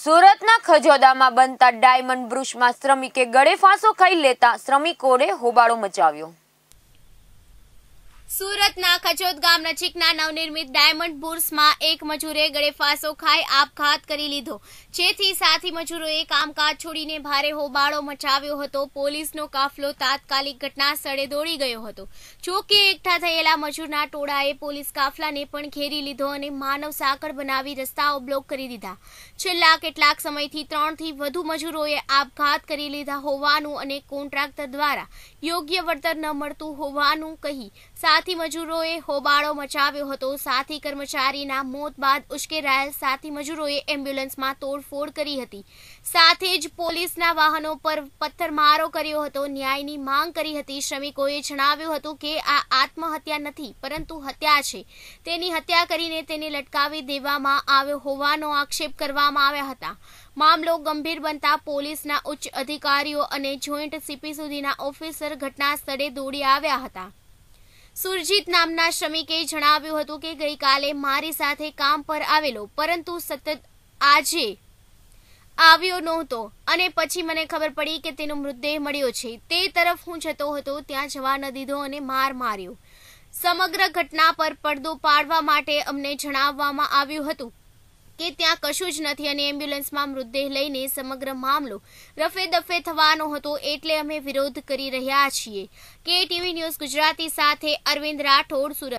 સુરતના ખજોદામાં બનતા ડાયમંડ બ્રુશમાં શ્રમિકે ગળેફાંસો ખાઈ લેતા શ્રમિકોએ હોબાળો મચાવ્યો સુરતના ખજોદ ગામ નજીકના નવનિર્મિત ડાયમંડ બુર્સમાં એક મજૂરે ગળે ખાઈ આપઘાત કરી લીધો જેથી સાથી મજૂરોએ કામકાજ છોડીને ભારે હોબાળો મચાવ્યો હતો પોલીસનો કાફલો તાત્કાલિક ઘટના સ્થળે દોડી ગયો હતો જો કે એકઠા થયેલા મજૂરના ટોળાએ પોલીસ કાફલાને પણ ઘેરી લીધો અને માનવ સાંકળ બનાવી રસ્તાઓ બ્લોક કરી દીધા છેલ્લા કેટલાક સમયથી ત્રણથી વધુ મજૂરોએ આપઘાત કરી લીધા હોવાનું અને કોન્ટ્રાક્ટર દ્વારા યોગ્ય વળતર ન મળતું હોવાનું કહી સાથી મજૂરોએ હોબાળો મચાવ્યો હતો સાથી કર્મચારીના મોત બાદ ઉશ્કેરાયેલ સાથી મજૂરોએ એમ્બ્યુલન્સમાં તોડફોડ કરી હતી સાથે જ પોલીસના વાહનો પર પથ્થરમારો કર્યો હતો ન્યાયની માંગ કરી હતી શ્રમિકોએ જણાવ્યું હતું કે આ આત્મહત્યા નથી પરંતુ હત્યા છે તેની હત્યા કરીને તેને લટકાવી દેવામાં આવ્યો હોવાનો આક્ષેપ કરવામાં આવ્યા હતા મામલો ગંભીર બનતા પોલીસના ઉચ્ચ અધિકારીઓ અને જોઈન્ટ સીપી સુધીના ઓફિસર ઘટના સ્થળે દોડી આવ્યા હતા સુરજીત નામના શ્રમિકે જણાવ્યું હતું કે ગઈકાલે મારી સાથે કામ પર આવેલો પરંતુ સતત આજે આવ્યો નહોતો અને પછી મને ખબર પડી કે તેનો મૃતદેહ મળ્યો છે તે તરફ હું જતો હતો ત્યાં જવા ન દીધો અને માર માર્યો સમગ્ર ઘટના પર પડદો પાડવા માટે અમને જણાવવામાં આવ્યું હતું કે ત્યાં કશું જ નથી અને એમ્બ્યુલન્સમાં મૃતદેહ લઈને સમગ્ર મામલો રફે દફે થવાનો હતો એટલે અમે વિરોધ કરી રહ્યા છીએ કે ટીવી ન્યૂઝ ગુજરાતી સાથે અરવિંદ રાઠોડ સુરત